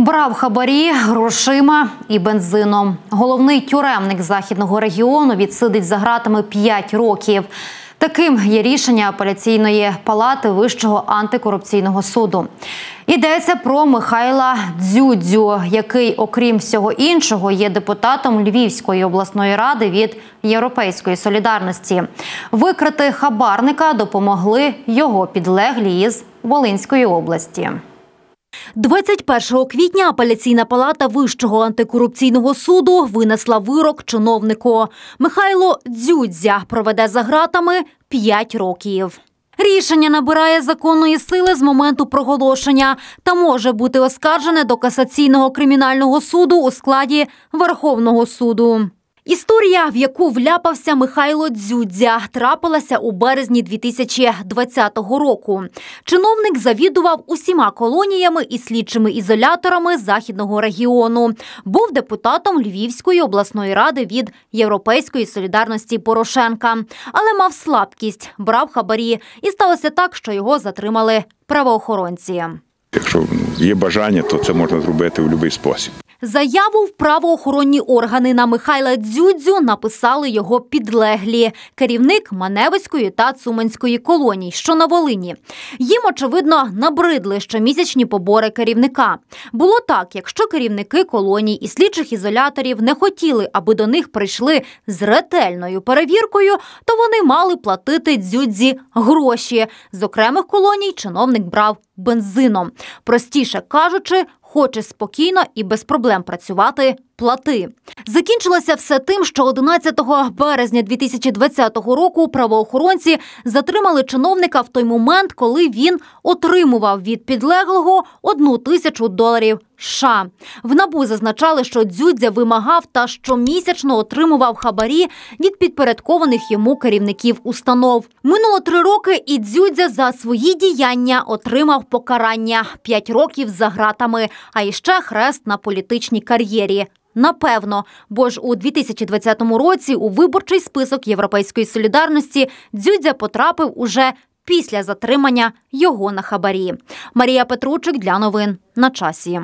Брав хабарі грошима і бензином. Головний тюремник західного регіону відсидить за гратами 5 років. Таким є рішення апеляційної палати Вищого антикорупційного суду. Йдеться про Михайла Дзюдзю, який, окрім всього іншого, є депутатом Львівської обласної ради від Європейської солідарності. Викрити хабарника допомогли його підлеглі із Волинської області. 21 квітня апеляційна палата Вищого антикорупційного суду винесла вирок чиновнику. Михайло Дзюдзя проведе за ґратами 5 років. Рішення набирає законної сили з моменту проголошення та може бути оскаржене до касаційного кримінального суду у складі Верховного суду. Історія, в яку вляпався Михайло Дзюдзя, трапилася у березні 2020 року. Чиновник завідував усіма колоніями і слідчими ізоляторами західного регіону. Був депутатом Львівської обласної ради від Європейської солідарності Порошенка, але мав слабкість, брав хабарі, і сталося так, що його затримали правоохоронці. Якщо є бажання, то це можна зробити в будь-який спосіб. Заяву в правоохоронні органи на Михайла Дзюдзю написали його підлеглі керівник Маневицької та Цуманської колоній, що на Волині. Їм очевидно набридли щомісячні побори керівника. Було так, якщо керівники колоній і слідчих ізоляторів не хотіли, аби до них прийшли з ретельною перевіркою, то вони мали платити дзюдзі гроші. З окремих колоній чиновник брав бензином. Простіше кажучи, хоче спокійно і без проблем працювати плати. Закінчилося все тим, що 11 березня 2020 року правоохоронці затримали чиновника в той момент, коли він отримував від підлеглого одну тисячу доларів. США. в набу зазначали, що дзюдзя вимагав та щомісячно отримував хабарі від підпорядкованих йому керівників установ. Минуло три роки, і дзюдзя за свої діяння отримав покарання п'ять років за гратами, а іще хрест на політичній кар'єрі. Напевно, бо ж у 2020 році у виборчий список Європейської солідарності Дзюдзя потрапив уже після затримання його на хабарі. Марія Петручик для новин на часі.